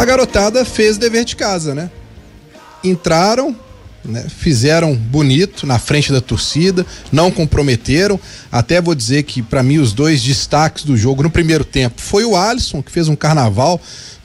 a garotada fez dever de casa, né? Entraram, né? fizeram bonito na frente da torcida, não comprometeram. Até vou dizer que para mim os dois destaques do jogo no primeiro tempo foi o Alisson que fez um carnaval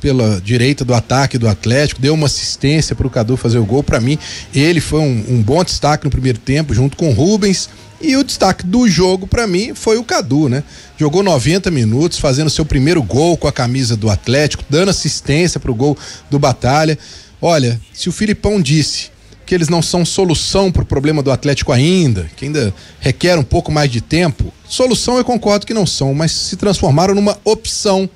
pela direita do ataque do Atlético, deu uma assistência para o Cadu fazer o gol. Para mim, ele foi um, um bom destaque no primeiro tempo, junto com o Rubens. E o destaque do jogo para mim foi o Cadu, né? Jogou 90 minutos, fazendo seu primeiro gol com a camisa do Atlético, dando assistência para o gol do Batalha. Olha, se o Filipão disse que eles não são solução para o problema do Atlético ainda, que ainda requer um pouco mais de tempo, solução eu concordo que não são, mas se transformaram numa opção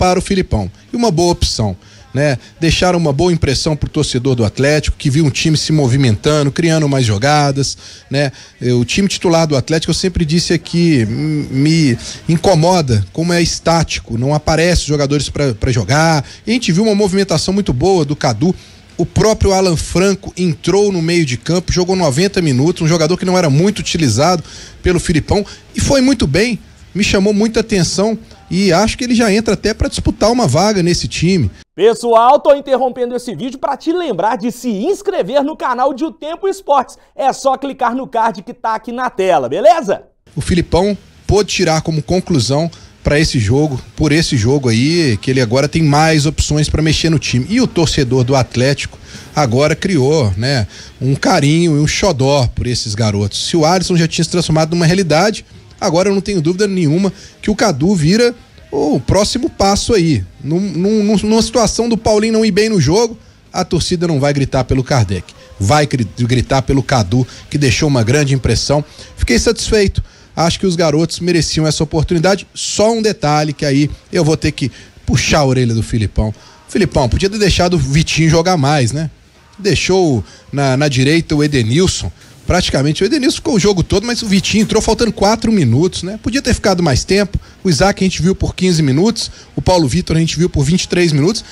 para o Filipão. E uma boa opção. Né? Deixaram uma boa impressão para o torcedor do Atlético, que viu um time se movimentando, criando mais jogadas, né? Eh, o time titular do Atlético, eu sempre disse aqui, me incomoda como é estático, não aparece jogadores para jogar. E a gente viu uma movimentação muito boa do Cadu. O próprio Alan Franco entrou no meio de campo, jogou 90 minutos, um jogador que não era muito utilizado pelo Filipão e foi muito bem me chamou muita atenção e acho que ele já entra até para disputar uma vaga nesse time. Pessoal, tô interrompendo esse vídeo para te lembrar de se inscrever no canal de O Tempo Esportes. É só clicar no card que tá aqui na tela, beleza? O Filipão pôde tirar como conclusão para esse jogo, por esse jogo aí, que ele agora tem mais opções para mexer no time. E o torcedor do Atlético agora criou, né, um carinho e um xodó por esses garotos. Se o Alisson já tinha se transformado numa realidade, Agora eu não tenho dúvida nenhuma que o Cadu vira o próximo passo aí. Num, num, numa situação do Paulinho não ir bem no jogo, a torcida não vai gritar pelo Kardec. Vai gritar pelo Cadu, que deixou uma grande impressão. Fiquei satisfeito. Acho que os garotos mereciam essa oportunidade. Só um detalhe que aí eu vou ter que puxar a orelha do Filipão. Filipão, podia ter deixado o Vitinho jogar mais, né? Deixou na, na direita o Edenilson praticamente. O Edenilson ficou o jogo todo, mas o Vitinho entrou faltando quatro minutos, né? Podia ter ficado mais tempo. O Isaac a gente viu por 15 minutos, o Paulo Vitor a gente viu por 23 minutos.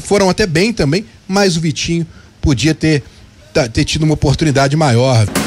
Foram até bem também, mas o Vitinho podia ter, tá, ter tido uma oportunidade maior.